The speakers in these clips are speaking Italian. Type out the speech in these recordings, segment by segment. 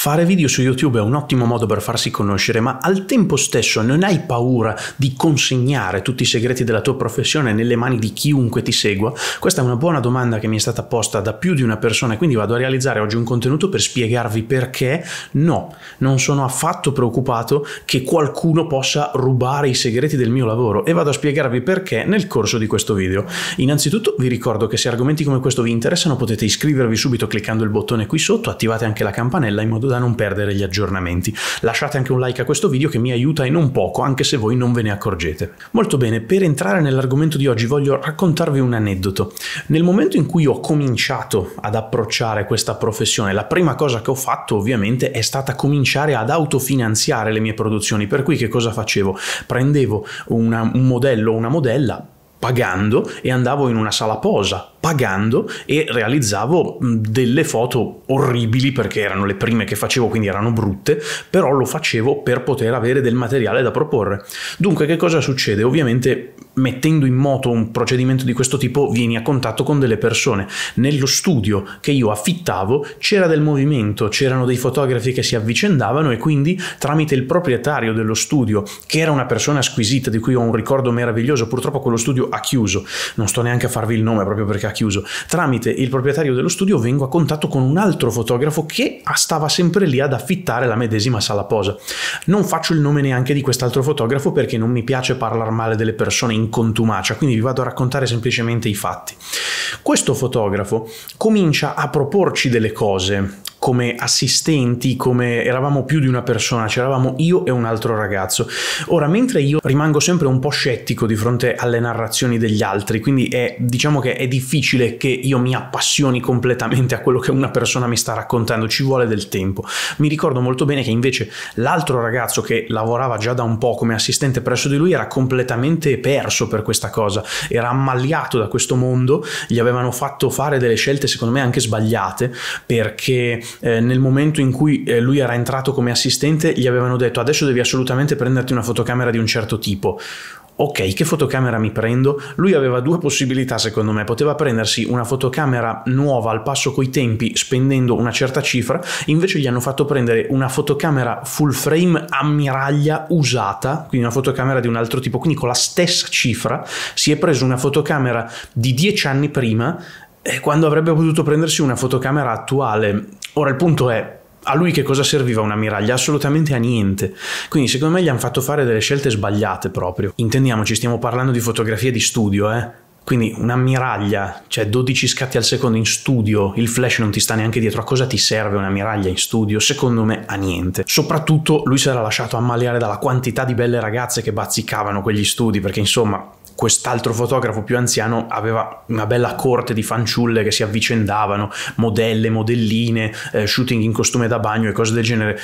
Fare video su YouTube è un ottimo modo per farsi conoscere, ma al tempo stesso non hai paura di consegnare tutti i segreti della tua professione nelle mani di chiunque ti segua? Questa è una buona domanda che mi è stata posta da più di una persona e quindi vado a realizzare oggi un contenuto per spiegarvi perché no, non sono affatto preoccupato che qualcuno possa rubare i segreti del mio lavoro e vado a spiegarvi perché nel corso di questo video. Innanzitutto vi ricordo che se argomenti come questo vi interessano potete iscrivervi subito cliccando il bottone qui sotto, attivate anche la campanella in modo da non perdere gli aggiornamenti. Lasciate anche un like a questo video che mi aiuta e non poco, anche se voi non ve ne accorgete. Molto bene, per entrare nell'argomento di oggi voglio raccontarvi un aneddoto. Nel momento in cui ho cominciato ad approcciare questa professione, la prima cosa che ho fatto ovviamente è stata cominciare ad autofinanziare le mie produzioni, per cui che cosa facevo? Prendevo una, un modello o una modella pagando e andavo in una sala posa pagando e realizzavo delle foto orribili perché erano le prime che facevo, quindi erano brutte, però lo facevo per poter avere del materiale da proporre. Dunque che cosa succede? Ovviamente mettendo in moto un procedimento di questo tipo vieni a contatto con delle persone. Nello studio che io affittavo c'era del movimento, c'erano dei fotografi che si avvicendavano e quindi tramite il proprietario dello studio, che era una persona squisita di cui ho un ricordo meraviglioso, purtroppo quello studio ha chiuso, non sto neanche a farvi il nome proprio perché ha chiuso. Tramite il proprietario dello studio vengo a contatto con un altro fotografo che stava sempre lì ad affittare la medesima sala posa. Non faccio il nome neanche di quest'altro fotografo perché non mi piace parlare male delle persone in contumacia, quindi vi vado a raccontare semplicemente i fatti. Questo fotografo comincia a proporci delle cose come assistenti, come eravamo più di una persona, c'eravamo io e un altro ragazzo. Ora, mentre io rimango sempre un po' scettico di fronte alle narrazioni degli altri, quindi è, diciamo che è difficile che io mi appassioni completamente a quello che una persona mi sta raccontando, ci vuole del tempo. Mi ricordo molto bene che invece l'altro ragazzo che lavorava già da un po' come assistente presso di lui era completamente perso per questa cosa, era ammaliato da questo mondo, gli avevano fatto fare delle scelte secondo me anche sbagliate perché eh, nel momento in cui eh, lui era entrato come assistente gli avevano detto adesso devi assolutamente prenderti una fotocamera di un certo tipo ok, che fotocamera mi prendo? Lui aveva due possibilità secondo me, poteva prendersi una fotocamera nuova al passo coi tempi spendendo una certa cifra, invece gli hanno fatto prendere una fotocamera full frame ammiraglia usata, quindi una fotocamera di un altro tipo, quindi con la stessa cifra si è preso una fotocamera di dieci anni prima quando avrebbe potuto prendersi una fotocamera attuale Ora il punto è, a lui che cosa serviva un ammiraglio? Assolutamente a niente. Quindi secondo me gli hanno fatto fare delle scelte sbagliate proprio. Intendiamoci, stiamo parlando di fotografie di studio, eh? Quindi un'ammiraglia, cioè 12 scatti al secondo in studio, il flash non ti sta neanche dietro, a cosa ti serve un'ammiraglia in studio? Secondo me a niente. Soprattutto lui si era lasciato ammaliare dalla quantità di belle ragazze che bazzicavano quegli studi, perché insomma quest'altro fotografo più anziano aveva una bella corte di fanciulle che si avvicendavano, modelle, modelline, eh, shooting in costume da bagno e cose del genere.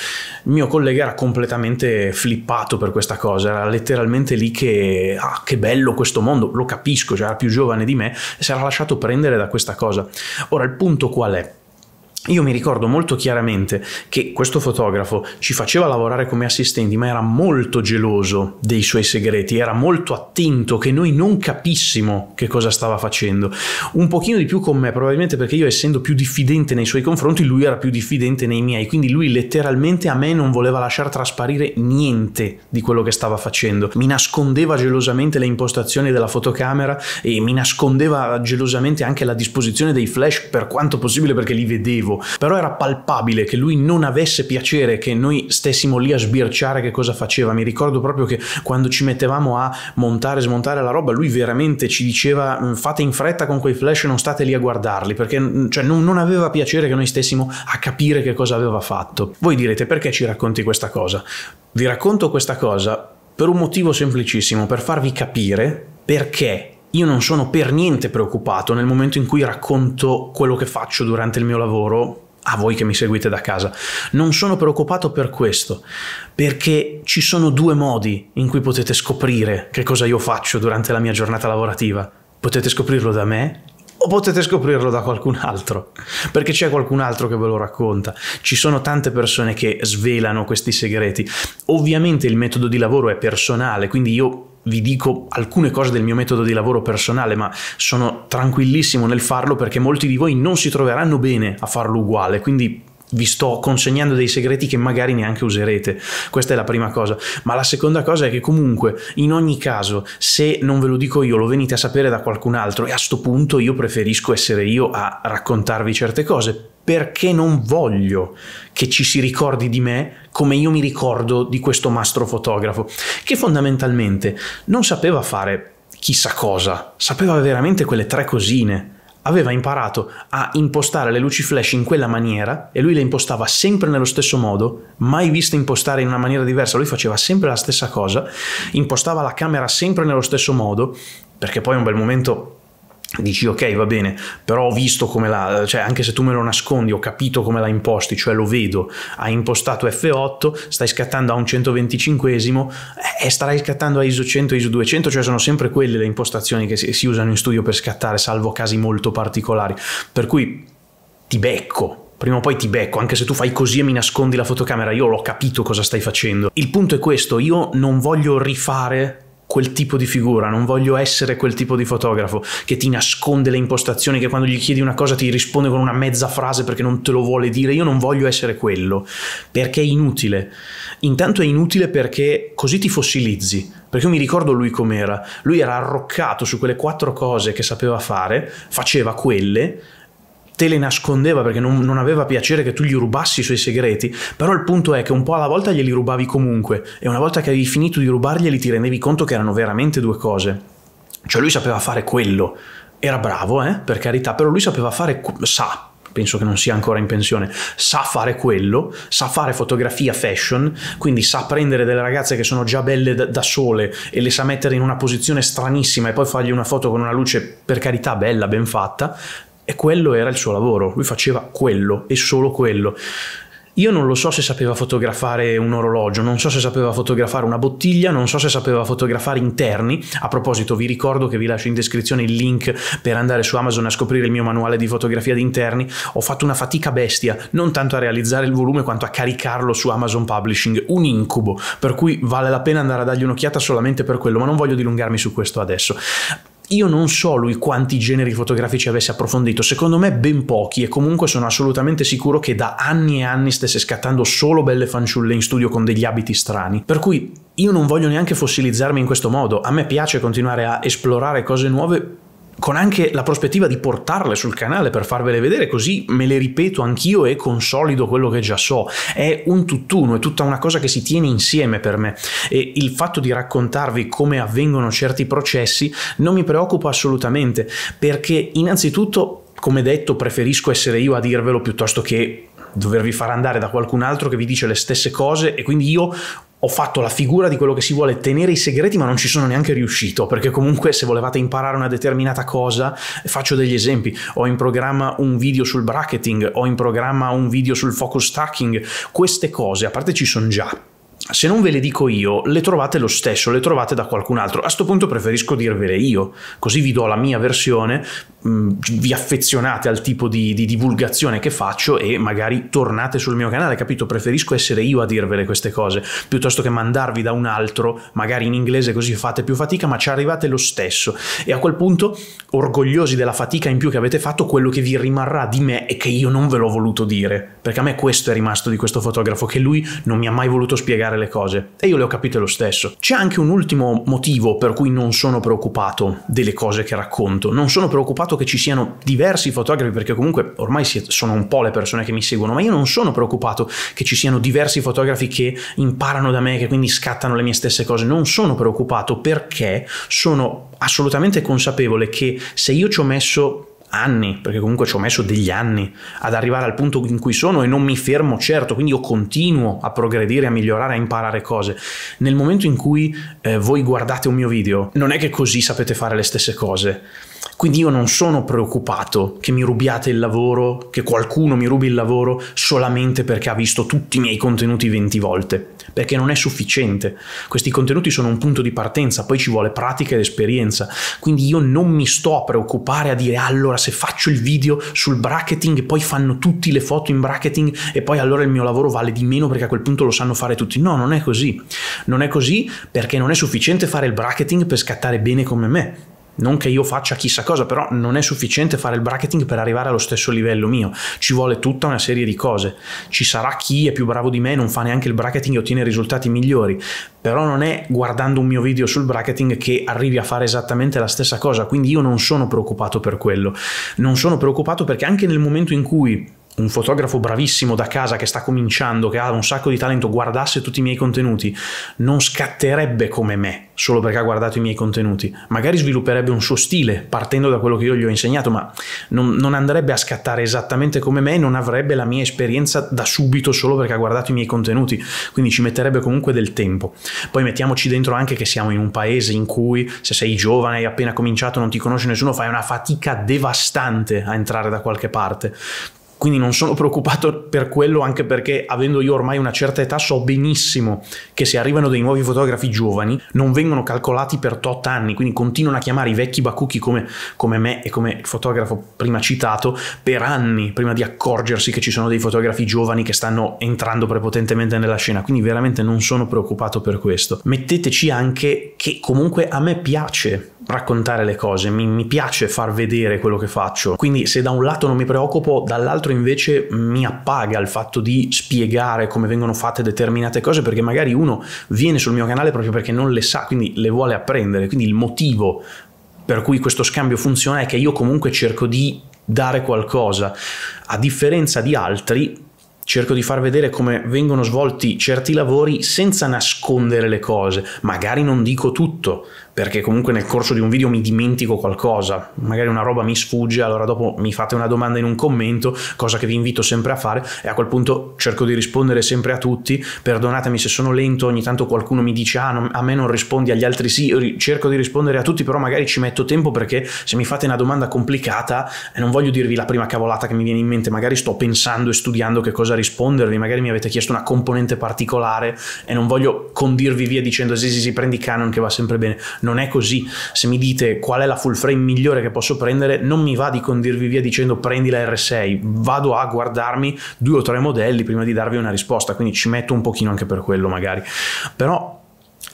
Il mio collega era completamente flippato per questa cosa, era letteralmente lì che, ah, che bello questo mondo, lo capisco, cioè era più giovane di me, e si era lasciato prendere da questa cosa. Ora il punto qual è? Io mi ricordo molto chiaramente che questo fotografo ci faceva lavorare come assistenti, ma era molto geloso dei suoi segreti, era molto attento che noi non capissimo che cosa stava facendo. Un pochino di più con me, probabilmente perché io essendo più diffidente nei suoi confronti, lui era più diffidente nei miei, quindi lui letteralmente a me non voleva lasciar trasparire niente di quello che stava facendo. Mi nascondeva gelosamente le impostazioni della fotocamera e mi nascondeva gelosamente anche la disposizione dei flash per quanto possibile perché li vedevo negativo, però era palpabile che lui non avesse piacere che noi stessimo lì a sbirciare che cosa faceva. Mi ricordo proprio che quando ci mettevamo a montare e smontare la roba, lui veramente ci diceva mm, fate in fretta con quei flash e non state lì a guardarli, perché mm, cioè, non, non aveva piacere che noi stessimo a capire che cosa aveva fatto. Voi direte perché ci racconti questa cosa? Vi racconto questa cosa per un motivo semplicissimo, per farvi capire perché io non sono per niente preoccupato nel momento in cui racconto quello che faccio durante il mio lavoro a voi che mi seguite da casa. Non sono preoccupato per questo, perché ci sono due modi in cui potete scoprire che cosa io faccio durante la mia giornata lavorativa. Potete scoprirlo da me o potete scoprirlo da qualcun altro, perché c'è qualcun altro che ve lo racconta. Ci sono tante persone che svelano questi segreti. Ovviamente il metodo di lavoro è personale, quindi io vi dico alcune cose del mio metodo di lavoro personale, ma sono tranquillissimo nel farlo perché molti di voi non si troveranno bene a farlo uguale, quindi vi sto consegnando dei segreti che magari neanche userete. Questa è la prima cosa. Ma la seconda cosa è che comunque, in ogni caso, se non ve lo dico io, lo venite a sapere da qualcun altro e a sto punto io preferisco essere io a raccontarvi certe cose perché non voglio che ci si ricordi di me come io mi ricordo di questo mastro fotografo, che fondamentalmente non sapeva fare chissà cosa, sapeva veramente quelle tre cosine. Aveva imparato a impostare le luci flash in quella maniera e lui le impostava sempre nello stesso modo, mai viste impostare in una maniera diversa, lui faceva sempre la stessa cosa, impostava la camera sempre nello stesso modo, perché poi un bel momento dici ok va bene però ho visto come la cioè anche se tu me lo nascondi ho capito come la imposti cioè lo vedo hai impostato F8 stai scattando a un 125 eh, e starai scattando a ISO 100 ISO 200 cioè sono sempre quelle le impostazioni che si, si usano in studio per scattare salvo casi molto particolari per cui ti becco prima o poi ti becco, anche se tu fai così e mi nascondi la fotocamera, io l'ho capito cosa stai facendo. Il punto è questo, io non voglio rifare quel tipo di figura, non voglio essere quel tipo di fotografo che ti nasconde le impostazioni, che quando gli chiedi una cosa ti risponde con una mezza frase perché non te lo vuole dire, io non voglio essere quello, perché è inutile. Intanto è inutile perché così ti fossilizzi, perché io mi ricordo lui com'era, lui era arroccato su quelle quattro cose che sapeva fare, faceva quelle, te le nascondeva perché non, non, aveva piacere che tu gli rubassi i suoi segreti, però il punto è che un po' alla volta glieli rubavi comunque e una volta che avevi finito di rubarglieli ti rendevi conto che erano veramente due cose. Cioè lui sapeva fare quello, era bravo, eh, per carità, però lui sapeva fare, sa, penso che non sia ancora in pensione, sa fare quello, sa fare fotografia fashion, quindi sa prendere delle ragazze che sono già belle da, da, sole e le sa mettere in una posizione stranissima e poi fargli una foto con una luce per carità bella, ben fatta, e quello era il suo lavoro, lui faceva quello e solo quello. Io non lo so se sapeva fotografare un orologio, non so se sapeva fotografare una bottiglia, non so se sapeva fotografare interni. A proposito, vi ricordo che vi lascio in descrizione il link per andare su Amazon a scoprire il mio manuale di fotografia di interni. Ho fatto una fatica bestia, non tanto a realizzare il volume quanto a caricarlo su Amazon Publishing, un incubo, per cui vale la pena andare a dargli un'occhiata solamente per quello, ma non voglio dilungarmi su questo adesso. Io non so lui quanti generi fotografici avesse approfondito, secondo me ben pochi e comunque sono assolutamente sicuro che da anni e anni stesse scattando solo belle fanciulle in studio con degli abiti strani. Per cui io non voglio neanche fossilizzarmi in questo modo, a me piace continuare a esplorare cose nuove con anche la prospettiva di portarle sul canale per farvele vedere, così me le ripeto anch'io e consolido quello che già so. È un tutt'uno, è tutta una cosa che si tiene insieme per me e il fatto di raccontarvi come avvengono certi processi non mi preoccupa assolutamente, perché innanzitutto, come detto, preferisco essere io a dirvelo piuttosto che dovervi far andare da qualcun altro che vi dice le stesse cose e quindi io ho fatto la figura di quello che si vuole tenere i segreti, ma non ci sono neanche riuscito, perché comunque se volevate imparare una determinata cosa, faccio degli esempi, ho in programma un video sul bracketing, ho in programma un video sul focus stacking, queste cose, a parte ci sono già, se non ve le dico io, le trovate lo stesso, le trovate da qualcun altro. A questo punto preferisco dirvele io, così vi do la mia versione, mm, vi affezionate al tipo di, di, divulgazione che faccio e magari tornate sul mio canale, capito? Preferisco essere io a dirvele queste cose, piuttosto che mandarvi da un altro, magari in inglese così fate più fatica, ma ci arrivate lo stesso. E a quel punto, orgogliosi della fatica in più che avete fatto, quello che vi rimarrà di me è che io non ve l'ho voluto dire perché a me questo è rimasto di questo fotografo, che lui non mi ha mai voluto spiegare le cose. E io le ho capite lo stesso. C'è anche un ultimo motivo per cui non sono preoccupato delle cose che racconto. Non sono preoccupato che ci siano diversi fotografi, perché comunque ormai sono un po' le persone che mi seguono, ma io non sono preoccupato che ci siano diversi fotografi che imparano da me, che quindi scattano le mie stesse cose. Non sono preoccupato perché sono assolutamente consapevole che se io ci ho messo anni, perché comunque ci ho messo degli anni ad arrivare al punto in cui sono e non mi fermo certo, quindi io continuo a progredire, a migliorare, a imparare cose. Nel momento in cui eh, voi guardate un mio video, non è che così sapete fare le stesse cose. Quindi io non sono preoccupato che mi rubiate il lavoro, che qualcuno mi rubi il lavoro solamente perché ha visto tutti i miei contenuti 20 volte perché non è sufficiente. Questi contenuti sono un punto di partenza, poi ci vuole pratica ed esperienza. Quindi io non mi sto a preoccupare a dire allora se faccio il video sul bracketing poi fanno tutti le foto in bracketing e poi allora il mio lavoro vale di meno perché a quel punto lo sanno fare tutti. No, non è così. Non è così perché non è sufficiente fare il bracketing per scattare bene come me non che io faccia chissà cosa, però non è sufficiente fare il bracketing per arrivare allo stesso livello mio, ci vuole tutta una serie di cose. Ci sarà chi è più bravo di me e non fa neanche il bracketing e ottiene risultati migliori, però non è guardando un mio video sul bracketing che arrivi a fare esattamente la stessa cosa, quindi io non sono preoccupato per quello. Non sono preoccupato perché anche nel momento in cui un fotografo bravissimo da casa che sta cominciando, che ha un sacco di talento, guardasse tutti i miei contenuti, non scatterebbe come me solo perché ha guardato i miei contenuti. Magari svilupperebbe un suo stile partendo da quello che io gli ho insegnato, ma non, non andrebbe a scattare esattamente come me, e non avrebbe la mia esperienza da subito solo perché ha guardato i miei contenuti. Quindi ci metterebbe comunque del tempo. Poi mettiamoci dentro anche che siamo in un paese in cui se sei giovane, hai appena cominciato, non ti conosce nessuno, fai una fatica devastante a entrare da qualche parte quindi non sono preoccupato per quello anche perché avendo io ormai una certa età so benissimo che se arrivano dei nuovi fotografi giovani non vengono calcolati per tot anni, quindi continuano a chiamare i vecchi Bakuchi come, come me e come il fotografo prima citato per anni prima di accorgersi che ci sono dei fotografi giovani che stanno entrando prepotentemente nella scena, quindi veramente non sono preoccupato per questo. Metteteci anche che comunque a me piace raccontare le cose, mi, mi, piace far vedere quello che faccio. Quindi se da un lato non mi preoccupo, dall'altro invece mi appaga il fatto di spiegare come vengono fatte determinate cose, perché magari uno viene sul mio canale proprio perché non le sa, quindi le vuole apprendere. Quindi il motivo per cui questo scambio funziona è che io comunque cerco di dare qualcosa, a differenza di altri Cerco di far vedere come vengono svolti certi lavori senza nascondere le cose. Magari non dico tutto, perché comunque nel corso di un video mi dimentico qualcosa, magari una roba mi sfugge, allora dopo mi fate una domanda in un commento, cosa che vi invito sempre a fare e a quel punto cerco di rispondere sempre a tutti, perdonatemi se sono lento, ogni tanto qualcuno mi dice ah non, a me non rispondi, agli altri sì, Io cerco di rispondere a tutti, però magari ci metto tempo perché se mi fate una domanda complicata e non voglio dirvi la prima cavolata che mi viene in mente, magari sto pensando e studiando che cosa rispondervi, magari mi avete chiesto una componente particolare e non voglio condirvi via dicendo sì sì sì prendi Canon che va sempre bene, non è così. Se mi dite qual è la full frame migliore che posso prendere, non mi va di condirvi via dicendo prendi la R6, vado a guardarmi due o tre modelli prima di darvi una risposta, quindi ci metto un pochino anche per quello magari. Però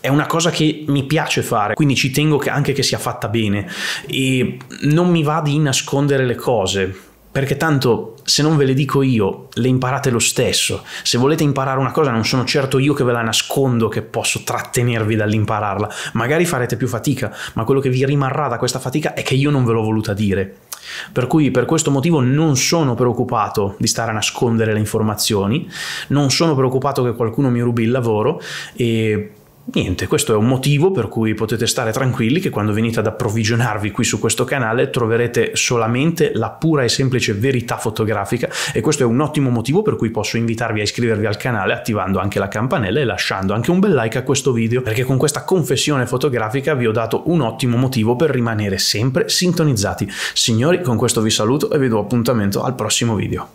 è una cosa che mi piace fare, quindi ci tengo che anche che sia fatta bene e non mi va di nascondere le cose perché tanto se non ve le dico io, le imparate lo stesso. Se volete imparare una cosa, non sono certo io che ve la nascondo che posso trattenervi dall'impararla. Magari farete più fatica, ma quello che vi rimarrà da questa fatica è che io non ve l'ho voluta dire. Per cui per questo motivo non sono preoccupato di stare a nascondere le informazioni, non sono preoccupato che qualcuno mi rubi il lavoro e Niente, questo è un motivo per cui potete stare tranquilli che quando venite ad approvvigionarvi qui su questo canale troverete solamente la pura e semplice verità fotografica e questo è un ottimo motivo per cui posso invitarvi a iscrivervi al canale attivando anche la campanella e lasciando anche un bel like a questo video perché con questa confessione fotografica vi ho dato un ottimo motivo per rimanere sempre sintonizzati. Signori, con questo vi saluto e vi do appuntamento al prossimo video.